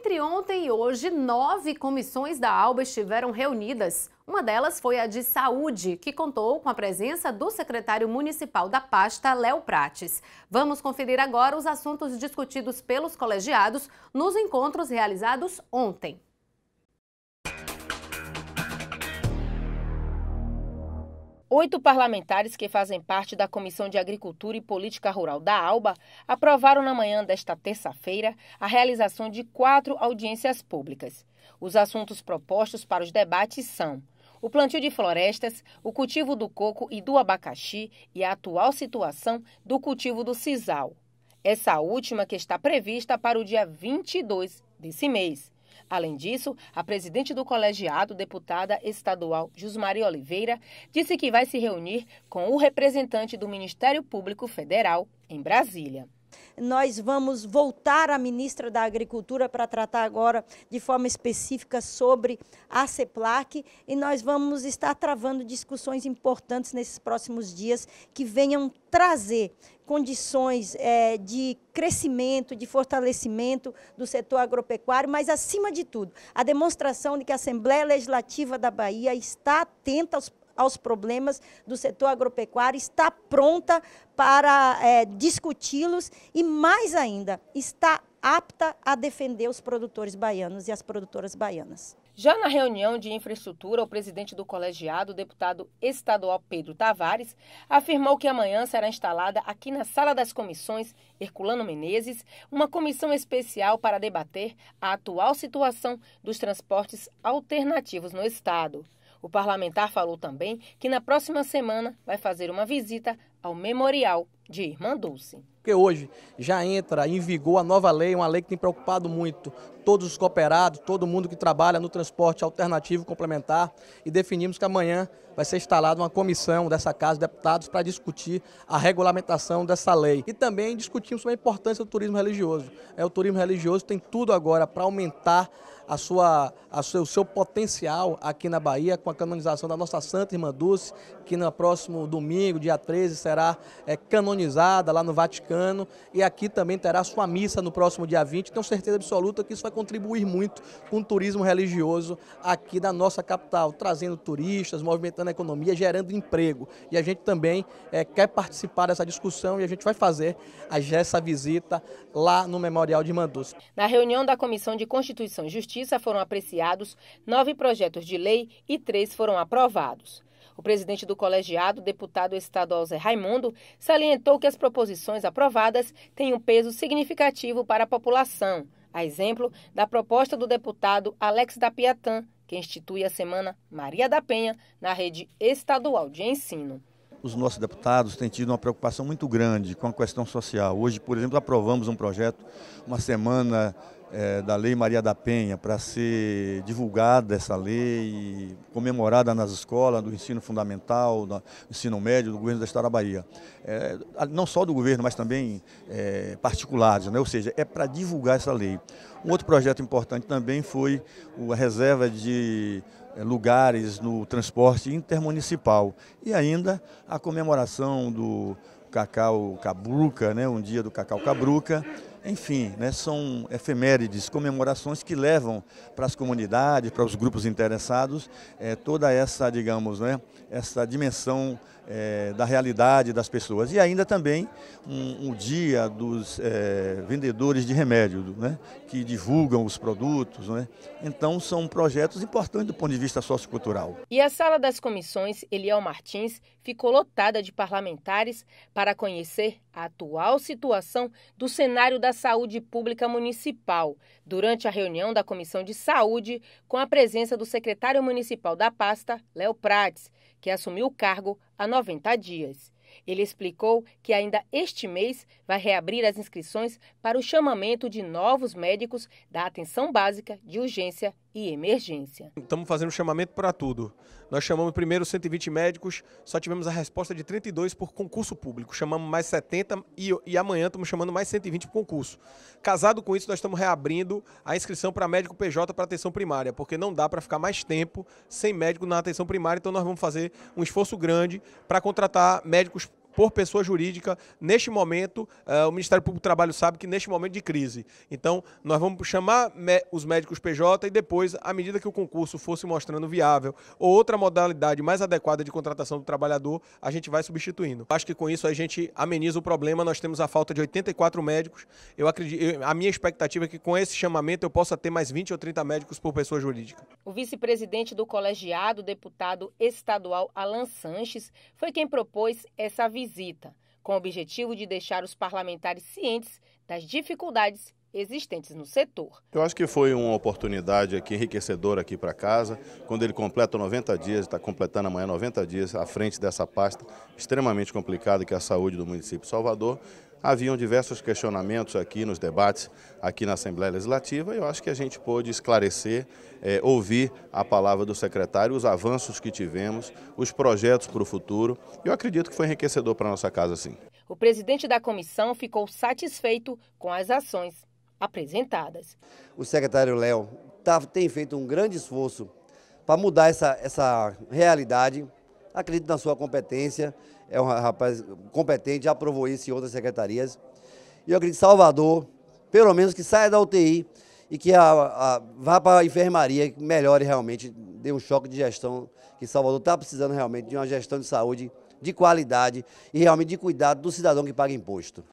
Entre ontem e hoje, nove comissões da ALBA estiveram reunidas. Uma delas foi a de saúde, que contou com a presença do secretário municipal da pasta, Léo Prates. Vamos conferir agora os assuntos discutidos pelos colegiados nos encontros realizados ontem. Oito parlamentares que fazem parte da Comissão de Agricultura e Política Rural da ALBA aprovaram na manhã desta terça-feira a realização de quatro audiências públicas. Os assuntos propostos para os debates são o plantio de florestas, o cultivo do coco e do abacaxi e a atual situação do cultivo do sisal. Essa última que está prevista para o dia 22 desse mês. Além disso, a presidente do colegiado, deputada estadual Jusmari Oliveira, disse que vai se reunir com o representante do Ministério Público Federal em Brasília nós vamos voltar à ministra da Agricultura para tratar agora de forma específica sobre a CEPLAC e nós vamos estar travando discussões importantes nesses próximos dias que venham trazer condições é, de crescimento, de fortalecimento do setor agropecuário, mas, acima de tudo, a demonstração de que a Assembleia Legislativa da Bahia está atenta aos, aos problemas do setor agropecuário, está pronta para é, discuti-los e, mais ainda, está apta a defender os produtores baianos e as produtoras baianas. Já na reunião de infraestrutura, o presidente do colegiado, o deputado estadual Pedro Tavares, afirmou que amanhã será instalada aqui na Sala das Comissões Herculano Menezes uma comissão especial para debater a atual situação dos transportes alternativos no estado. O parlamentar falou também que na próxima semana vai fazer uma visita ao memorial de Irmã Dulce. Porque hoje já entra em vigor a nova lei, uma lei que tem preocupado muito todos os cooperados, todo mundo que trabalha no transporte alternativo complementar e definimos que amanhã vai ser instalada uma comissão dessa Casa de Deputados para discutir a regulamentação dessa lei. E também discutimos sobre a importância do turismo religioso. É, o turismo religioso tem tudo agora para aumentar a sua, a seu, o seu potencial aqui na Bahia com a canonização da nossa Santa Irmã Dulce, que no próximo domingo, dia 13, será será é, canonizada lá no Vaticano e aqui também terá sua missa no próximo dia 20. Tenho certeza absoluta que isso vai contribuir muito com o turismo religioso aqui da nossa capital, trazendo turistas, movimentando a economia, gerando emprego. E a gente também é, quer participar dessa discussão e a gente vai fazer essa visita lá no Memorial de Mandus. Na reunião da Comissão de Constituição e Justiça foram apreciados nove projetos de lei e três foram aprovados. O presidente do colegiado, deputado estadual Zé Raimundo, salientou que as proposições aprovadas têm um peso significativo para a população, a exemplo da proposta do deputado Alex da Piatã, que institui a semana Maria da Penha na rede estadual de ensino. Os nossos deputados têm tido uma preocupação muito grande com a questão social. Hoje, por exemplo, aprovamos um projeto, uma semana é, da Lei Maria da Penha para ser divulgada essa lei, comemorada nas escolas do ensino fundamental, do ensino médio, do governo do Estado da Bahia. É, não só do governo, mas também é, particulares, né? ou seja, é para divulgar essa lei. Um outro projeto importante também foi a reserva de é, lugares no transporte intermunicipal e ainda a comemoração do Cacau Cabruca, né? um dia do Cacau Cabruca, enfim, né, são efemérides, comemorações que levam para as comunidades, para os grupos interessados, é, toda essa, digamos, né, essa dimensão é, da realidade das pessoas. E ainda também um, um dia dos é, vendedores de remédio, né, que divulgam os produtos. Né? Então, são projetos importantes do ponto de vista sociocultural. E a sala das comissões Eliel Martins ficou lotada de parlamentares para conhecer a atual situação do cenário das Saúde Pública Municipal, durante a reunião da Comissão de Saúde, com a presença do secretário municipal da pasta, Léo Prates, que assumiu o cargo há 90 dias. Ele explicou que ainda este mês vai reabrir as inscrições para o chamamento de novos médicos da atenção básica de urgência e emergência. Estamos fazendo chamamento para tudo. Nós chamamos primeiro 120 médicos, só tivemos a resposta de 32 por concurso público. Chamamos mais 70 e, e amanhã estamos chamando mais 120 por concurso. Casado com isso, nós estamos reabrindo a inscrição para médico PJ para atenção primária, porque não dá para ficar mais tempo sem médico na atenção primária, então nós vamos fazer um esforço grande para contratar médicos por pessoa jurídica, neste momento, eh, o Ministério Público do Trabalho sabe que neste momento de crise. Então, nós vamos chamar os médicos PJ e depois, à medida que o concurso fosse mostrando viável ou outra modalidade mais adequada de contratação do trabalhador, a gente vai substituindo. Acho que com isso a gente ameniza o problema. Nós temos a falta de 84 médicos. Eu acredito, eu, a minha expectativa é que com esse chamamento eu possa ter mais 20 ou 30 médicos por pessoa jurídica. O vice-presidente do colegiado, deputado estadual Alan Sanches, foi quem propôs essa visão visita, com o objetivo de deixar os parlamentares cientes das dificuldades existentes no setor. Eu acho que foi uma oportunidade aqui enriquecedora aqui para casa. Quando ele completa 90 dias, está completando amanhã 90 dias à frente dessa pasta extremamente complicada que é a saúde do município de Salvador, haviam diversos questionamentos aqui nos debates aqui na Assembleia Legislativa e eu acho que a gente pôde esclarecer, é, ouvir a palavra do secretário, os avanços que tivemos, os projetos para o futuro. Eu acredito que foi enriquecedor para a nossa casa, sim. O presidente da comissão ficou satisfeito com as ações apresentadas. O secretário Léo tá, tem feito um grande esforço para mudar essa, essa realidade Acredito na sua competência, é um rapaz competente, já aprovou isso em outras secretarias. E eu acredito Salvador, pelo menos que saia da UTI e que a, a, vá para a enfermaria, que melhore realmente, dê um choque de gestão, que Salvador está precisando realmente de uma gestão de saúde de qualidade e realmente de cuidado do cidadão que paga imposto.